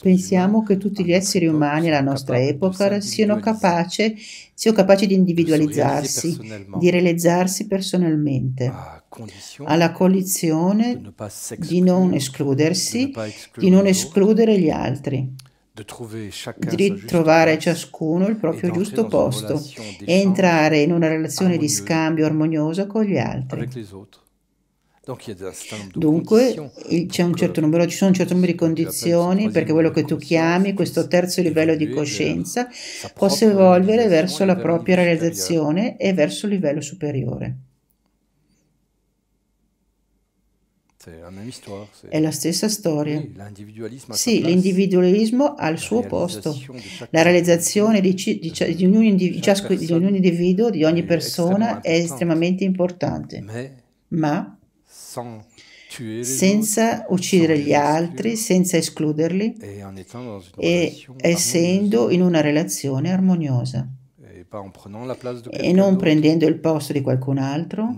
Pensiamo che tutti gli esseri umani alla nostra epoca siano capaci, siano capaci di individualizzarsi, di realizzarsi personalmente, alla condizione di non escludersi, di non escludere gli altri, di trovare ciascuno il proprio giusto posto e entrare in una relazione di scambio armoniosa con gli altri. Dunque c'è un certo numero, ci sono un certo numero di condizioni perché quello che tu chiami, questo terzo livello di coscienza, possa evolvere verso la propria realizzazione e verso il livello superiore. È la stessa storia. Sì, l'individualismo ha il suo posto. La realizzazione di, di, di, ognuno individuo, di ogni individuo, di ogni persona, è estremamente importante. Ma senza uccidere gli altri, senza escluderli e essendo in una relazione armoniosa e non prendendo il posto di qualcun altro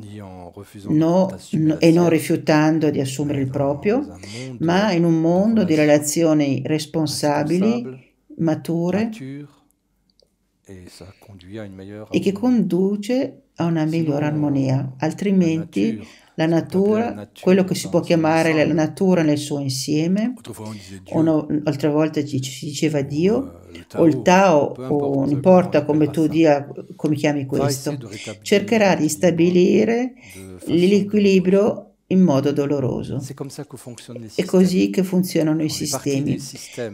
no, no, e non rifiutando di assumere il proprio, ma in un mondo di relazioni responsabili, mature e che conduce a una migliore armonia, altrimenti la natura, quello che si può chiamare la natura nel suo insieme, o altre volte ci, ci diceva Dio, o il Tao, o non importa come tu dia, come chiami questo, cercherà di stabilire l'equilibrio in modo doloroso. È così che funzionano i sistemi.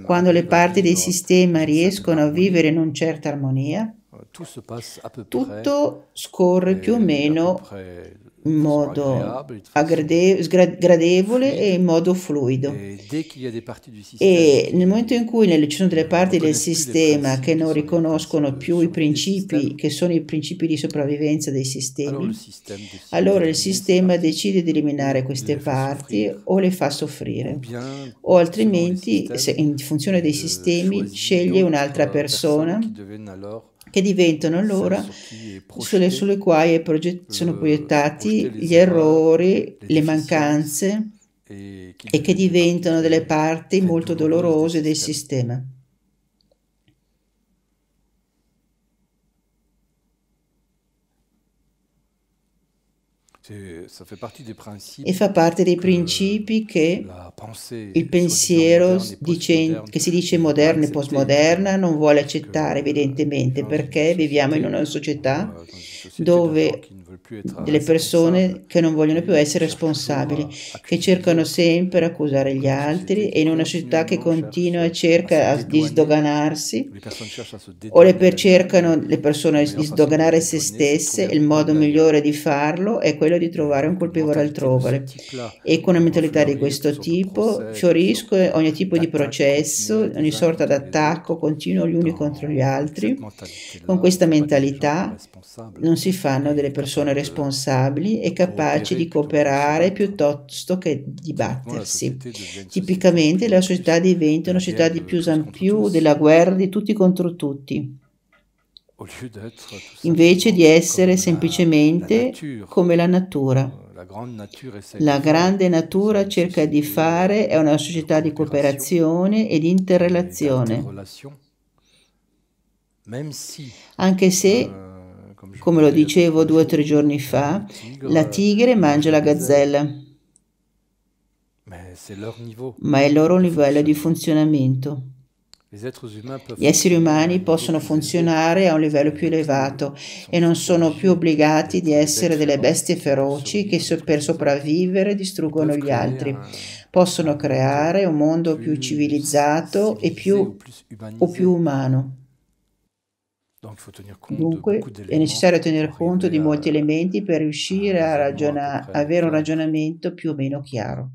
Quando le parti dei sistemi riescono a vivere in una certa armonia, tutto scorre più o meno in modo gradevole e in modo fluido. E nel momento in cui ci sono delle parti del sistema che non riconoscono più i principi, che sono i principi di sopravvivenza dei sistemi, allora il sistema decide di eliminare queste parti o le fa soffrire, o altrimenti, in funzione dei euh, sistemi, sceglie un'altra persona che diventano allora sulle, sulle quali proget- sono eh, proiettati gli errori, le mancanze e che diventano delle parti molto dolorose del sistema. Cioè, e fa parte dei principi che il pensiero dice, che si dice moderna e postmoderna non vuole accettare evidentemente perché viviamo in una società dove delle persone che non vogliono più essere responsabili, che cercano sempre di accusare gli altri e in una società che continua e cerca di sdoganarsi cioè o le per cercano le persone di sdoganare se stesse, il modo migliore di farlo è quello di trovare un colpevole altrove. E con una mentalità di questo tipo fioriscono ogni tipo di processo, ogni esatto, sorta d'attacco continuo gli uni contro gli altri. Con questa mentalità non si fanno delle persone responsabili e capaci di cooperare piuttosto che di battersi. Tipicamente la società diventa una società di più in più della guerra di tutti contro tutti invece di essere semplicemente come la natura. La grande natura cerca di fare è una società di cooperazione e di interrelazione, anche se euh, come lo dicevo due o tre giorni fa, la tigre mangia la gazzella, ma è il loro livello di funzionamento. Gli esseri umani possono funzionare a un livello più elevato e non sono più obbligati di essere delle bestie feroci che per sopravvivere distruggono gli altri. Possono creare un mondo più civilizzato più, o più umano. Dunque è necessario tenere conto di molti elementi per riuscire a, ragiona- avere un ragionamento più o meno chiaro.